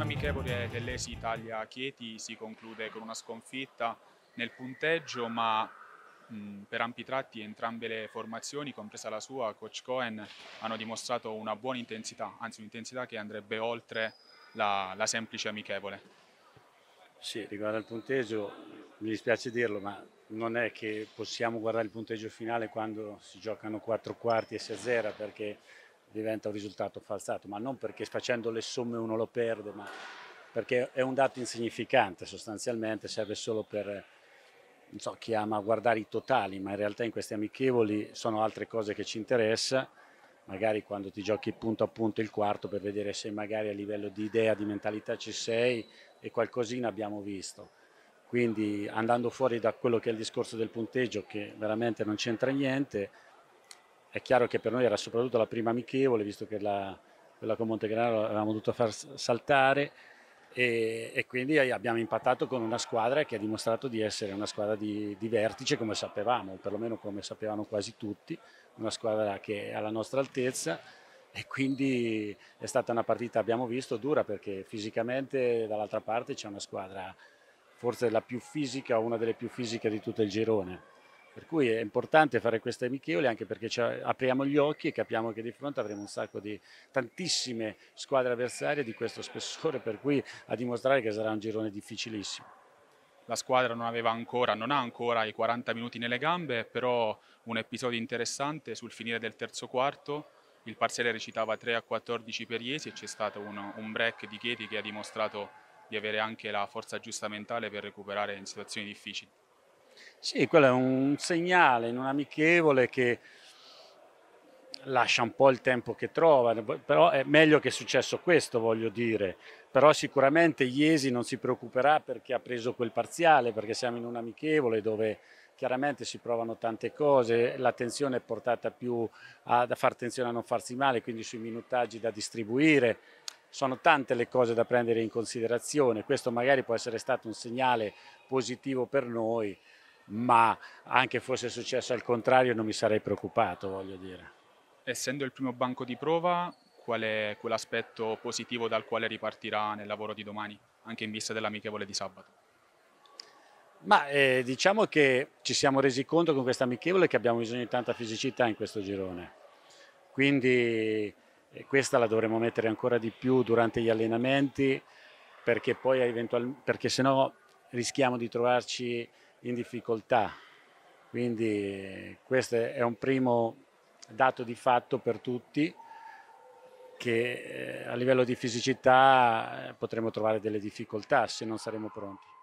amichevole dell'Esi Italia-Chieti si conclude con una sconfitta nel punteggio, ma mh, per ampi tratti entrambe le formazioni, compresa la sua, Coach Cohen, hanno dimostrato una buona intensità, anzi un'intensità che andrebbe oltre la, la semplice amichevole. Sì, riguardo al punteggio, mi dispiace dirlo, ma non è che possiamo guardare il punteggio finale quando si giocano 4 quarti e si azzera, perché diventa un risultato falsato, ma non perché facendo le somme uno lo perde, ma perché è un dato insignificante sostanzialmente, serve solo per so, chi ama guardare i totali, ma in realtà in questi amichevoli sono altre cose che ci interessano, magari quando ti giochi punto a punto il quarto per vedere se magari a livello di idea, di mentalità ci sei e qualcosina abbiamo visto. Quindi andando fuori da quello che è il discorso del punteggio, che veramente non c'entra niente, è chiaro che per noi era soprattutto la prima amichevole, visto che la, quella con Montegranaro l'avevamo dovuta far saltare e, e, quindi abbiamo impattato con una squadra che ha dimostrato di essere una squadra di, di vertice come sapevamo, perlomeno come sapevano quasi tutti, una squadra che è alla nostra altezza e quindi è stata una partita, abbiamo visto, dura perché fisicamente dall'altra parte c'è una squadra forse la più fisica o una delle più fisiche di tutto il girone. Per cui è importante fare queste amichevoli anche perché apriamo gli occhi e capiamo che di fronte avremo un sacco di tantissime squadre avversarie di questo spessore, per cui a dimostrare che sarà un girone difficilissimo. La squadra non, ancora, non ha ancora i 40 minuti nelle gambe, però un episodio interessante sul finire del terzo quarto, il parziale recitava 3 a 14 per Iesi e c'è stato un, un break di Chieti che ha dimostrato di avere anche la forza giusta mentale per recuperare in situazioni difficili. Sì, quello è un segnale non amichevole che lascia un po' il tempo che trova, però è meglio che è successo questo, voglio dire. Però sicuramente Iesi non si preoccuperà perché ha preso quel parziale, perché siamo in un amichevole dove chiaramente si provano tante cose, l'attenzione è portata più a, a fare attenzione a non farsi male, quindi sui minutaggi da distribuire. Sono tante le cose da prendere in considerazione, questo magari può essere stato un segnale positivo per noi, ma anche fosse successo al contrario non mi sarei preoccupato, voglio dire. Essendo il primo banco di prova, qual è quell'aspetto positivo dal quale ripartirà nel lavoro di domani, anche in vista dell'amichevole di sabato? Ma eh, diciamo che ci siamo resi conto con questa amichevole che abbiamo bisogno di tanta fisicità in questo girone, quindi eh, questa la dovremo mettere ancora di più durante gli allenamenti perché poi eventualmente, perché sennò rischiamo di trovarci in difficoltà. Quindi questo è un primo dato di fatto per tutti che eh, a livello di fisicità eh, potremo trovare delle difficoltà se non saremo pronti.